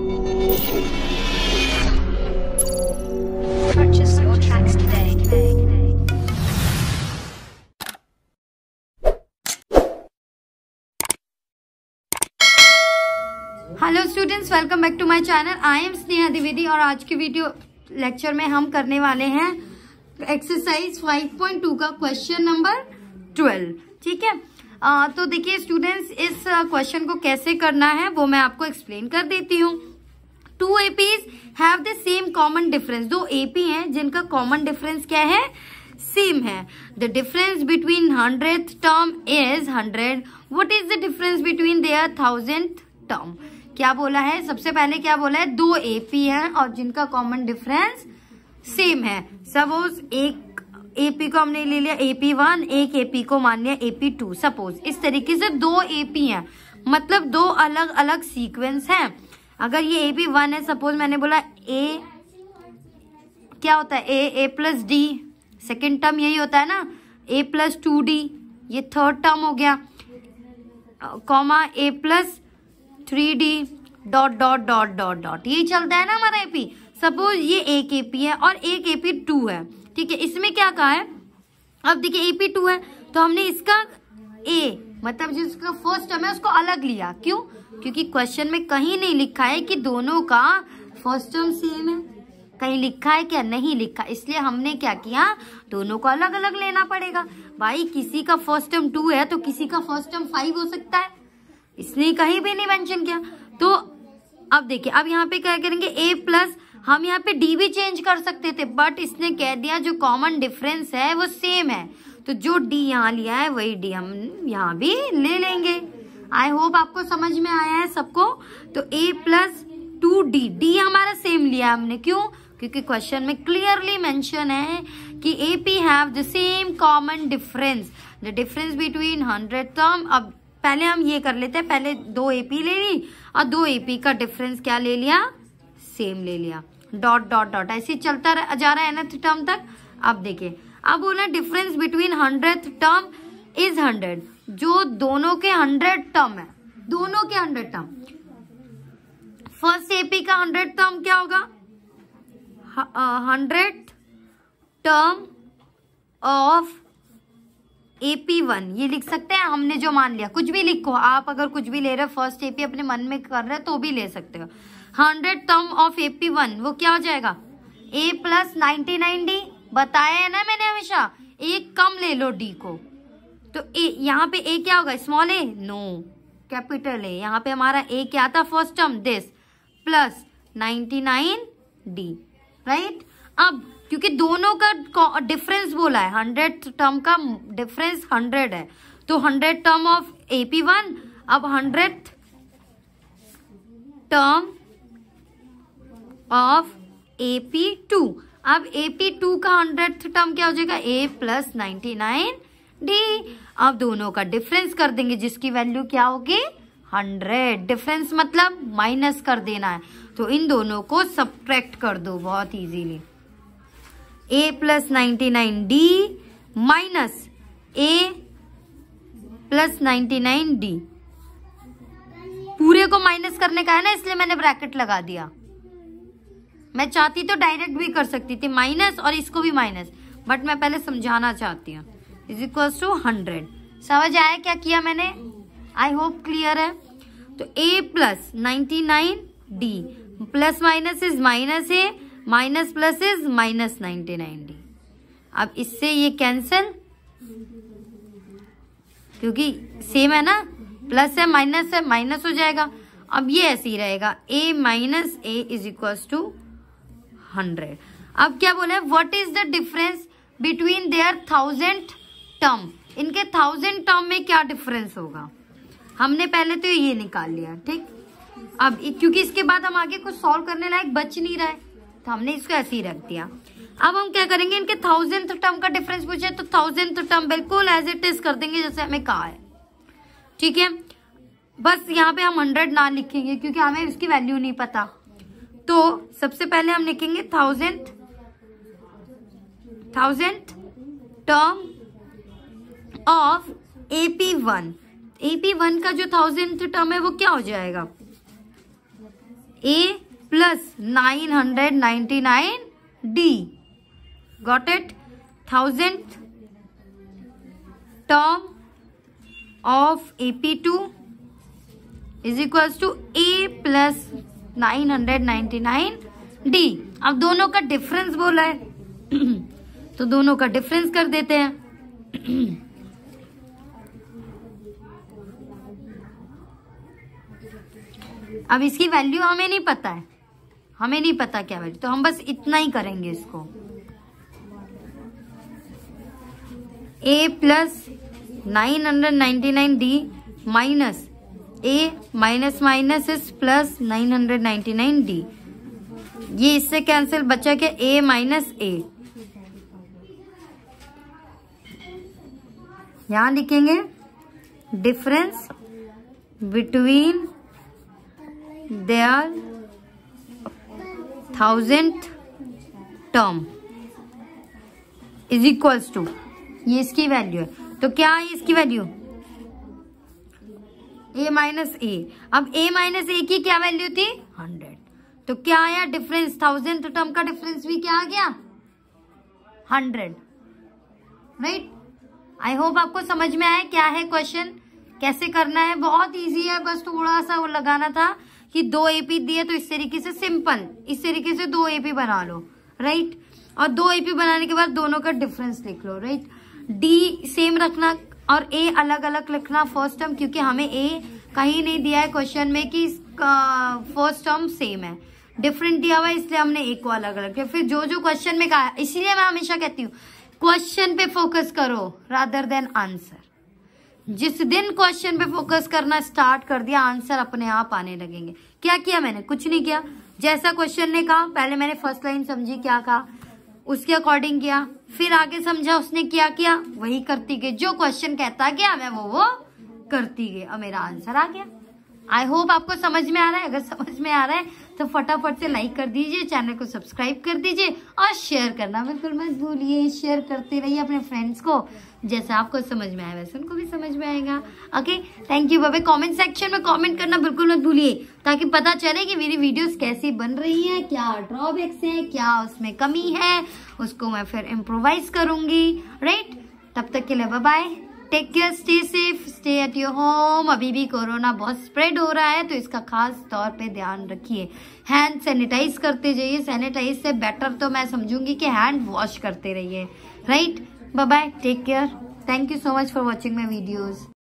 hello students welcome back to my channel I am Sneha Dwivedi और आज के वीडियो लेक्चर में हम करने वाले हैं एक्सरसाइज 5.2 का क्वेश्चन नंबर 12 ठीक है आ, तो देखिए स्टूडेंट्स इस क्वेश्चन को कैसे करना है वो मैं आपको एक्सप्लेन कर देती हूँ two APs have the same common difference दो एपी हैं जिनका कॉमन डिफरेंस क्या है सेम है the difference between hundred term is hundred what is the difference between their thousand term क्या बोला है सबसे पहले क्या बोला है दो एपी हैं और जिनका कॉमन डिफरेंस सेम है सपोज एक एपी को हमने ले लिया एपी वन एक एपी को मान लिया एपी टू सपोज इस तरीके से दो एपी हैं मतलब दो अलग अलग सीक्वेंस हैं अगर ये एपी वन है सपोज मैंने बोला ए क्या होता है a a plus d second term यही होता है ना ए प्लस टू डी ये थर्ड टर्म हो गया comma a plus three d dot dot dot dot dot यही चलता है ना हमारा एपी सपोज ये एक एपी है और एक एपी टू है ठीक है इसमें क्या कहा है अब देखिए एपी टू है तो हमने इसका ए मतलब जिसका फर्स्ट टर्म है उसको अलग लिया क्यों क्योंकि क्वेश्चन में कहीं नहीं लिखा है कि दोनों का फर्स्ट टर्म सेम है कहीं लिखा है क्या नहीं लिखा इसलिए हमने क्या किया दोनों को अलग अलग लेना पड़ेगा भाई किसी का फर्स्ट टर्म टू है तो किसी का फर्स्ट टर्म फाइव हो सकता है इसलिए कहीं भी नहीं मेंशन किया तो अब देखिए अब यहाँ पे क्या करेंगे ए प्लस हम यहाँ पे डी भी चेंज कर सकते थे बट इसने कह दिया जो कॉमन डिफरेंस है वो सेम है तो जो डी यहाँ लिया है वही डी हम यहाँ भी ले लेंगे आई होप आपको समझ में आया है सबको तो a plus two d d हमारा सेम लिया हमने क्यों क्योंकि क्वेश्चन में क्लियरली मेंशन है कि A P have the same common difference the difference between hundred term अब पहले हम ये कर लेते हैं पहले दो एपी ले ली और दो एपी का डिफरेंस क्या ले लिया सेम ले लिया डॉट डॉट डॉट ऐसे चलता जा रहा है एनथ टर्म तक अब देखिए अब बोला difference between hundred term is hundred जो दोनों के हंड्रेड टर्म है दोनों के हंड्रेड टर्म फर्स्ट एपी का हंड्रेड टर्म क्या होगा hundred term of AP one ये लिख सकते हैं हमने जो मान लिया कुछ भी लिखो आप अगर कुछ भी ले रहे हो फर्स्ट एपी अपने मन में कर रहे हो तो भी ले सकते हो hundred term of AP one वो क्या हो जाएगा a plus ninety nine d बताया है ना मैंने हमेशा एक कम ले लो डी को तो ए यहाँ पे ए क्या होगा small a no capital a यहाँ पे हमारा ए क्या था first term this plus ninety nine d right अब क्योंकि दोनों का डिफरेंस बोला है हंड्रेड टर्म का डिफरेंस हंड्रेड है तो hundred term of AP one अब hundred term of AP two अब एपी टू का हंड्रेड टर्म क्या हो जाएगा a plus ninety nine d अब दोनों का डिफरेंस कर देंगे जिसकी वैल्यू क्या होगी हंड्रेड डिफरेंस मतलब माइनस कर देना है तो इन दोनों को सब्ट्रैक्ट कर दो बहुत easily a plus ninety nine d minus a plus ninety nine d पूरे को माइनस करने का है ना इसलिए मैंने ब्रैकेट लगा दिया मैं चाहती तो डायरेक्ट भी कर सकती थी माइनस और इसको भी माइनस बट मैं पहले समझाना चाहती हूँ इज इक्वल टू हंड्रेड समझ आया क्या किया मैंने आई होप क्लियर है तो a plus ninety nine d plus minus is minus a minus plus is minus ninety nine d अब इससे ये कैंसिल क्योंकि सेम है ना प्लस है माइनस है माइनस हो जाएगा अब ये ऐसे ही रहेगा a minus a is equal to hundred अब क्या बोले what is the difference between their thousand term इनके थाउजेंड टर्म में क्या डिफरेंस होगा हमने पहले तो ये निकाल लिया ठीक अब क्योंकि इसके बाद हम आगे कुछ सॉल्व करने लायक बच नहीं रहा है तो हमने इसको ऐसे ही रख दिया अब हम क्या करेंगे इनके थाउजेंथ टर्म का डिफरेंस पूछे तो थाउजेंथ टर्म बिल्कुल एज इट इज कर देंगे जैसे हमें कहा है ठीक है बस यहाँ पे हम हंड्रेड ना लिखेंगे क्योंकि हमें उसकी वैल्यू नहीं पता तो सबसे पहले हम लिखेंगे thousandth thousand term of AP one AP one का जो थाउजेंथ टर्म है वो क्या हो जाएगा a plus nine hundred ninety nine d got it thousand term of A P two is equals to a plus nine hundred ninety nine d अब दोनों का डिफरेंस बोला है तो दोनों का डिफरेंस कर देते हैं अब इसकी वैल्यू हमें नहीं पता है हमें नहीं पता क्या वैल्यू तो हम बस इतना ही करेंगे इसको a plus nine hundred ninety nine d minus a minus minus is plus nine hundred ninety nine d ये इससे कैंसिल बचा क्या ए माइनस ए यहां लिखेंगे difference between there thousandth term is equals to ये इसकी वैल्यू है तो क्या है इसकी वैल्यू ए माइनस ए अब ए माइनस ए की क्या वैल्यू थी हंड्रेड तो क्या आया डिफरेंस थाउजेंड टर्म का डिफरेंस भी क्या आ गया हंड्रेड राइट आई होप आपको समझ में आया क्या है क्वेश्चन कैसे करना है बहुत इजी है बस थोड़ा सा वो लगाना था कि दो एपी दिए तो इस तरीके से सिंपल इस तरीके से दो एपी बना लो राइट और दो एपी बनाने के बाद दोनों का डिफरेंस लिख लो राइट डी सेम रखना और ए अलग अलग लिखना फर्स्ट टर्म क्योंकि हमें ए कहीं नहीं दिया है क्वेश्चन में कि इसका फर्स्ट टर्म सेम है डिफरेंट दिया हुआ है इसलिए हमने ए को अलग अलग किया फिर जो जो क्वेश्चन में कहा इसलिए मैं हमेशा कहती हूँ क्वेश्चन पे फोकस करो रादर देन आंसर जिस दिन क्वेश्चन पे फोकस करना स्टार्ट कर दिया आंसर अपने आप आने लगेंगे क्या किया मैंने कुछ नहीं किया जैसा क्वेश्चन ने कहा पहले मैंने फर्स्ट लाइन समझी क्या कहा उसके अकॉर्डिंग किया फिर आगे समझा उसने क्या किया वही करती गई जो क्वेश्चन कहता गया मैं वो वो करती गई और मेरा आंसर आ गया आई होप आपको समझ में आ रहा है अगर समझ में आ रहा है तो फटाफट से लाइक कर दीजिए चैनल को सब्सक्राइब कर दीजिए और शेयर करना बिल्कुल मत भूलिए शेयर करते रहिए अपने फ्रेंड्स को जैसा आपको समझ में आया वैसे उनको भी समझ में आएगा ओके थैंक यू बाबा कमेंट सेक्शन में कमेंट करना बिल्कुल मत भूलिए ताकि पता चले कि मेरी वीडियोस कैसी बन रही है क्या ड्रॉबैक्स हैं क्या उसमें कमी है उसको मैं फिर इम्प्रोवाइज करूँगी राइट तब तक के लिए bye take care stay safe stay at your home अभी भी कोरोना बहुत स्प्रेड हो रहा है तो इसका खास तौर पे ध्यान रखिए हैंड सैनिटाइज करते जाइए सैनिटाइज से बेटर तो मैं समझूंगी कि हैंड वॉश करते रहिए right bye bye take care thank you so much for watching my videos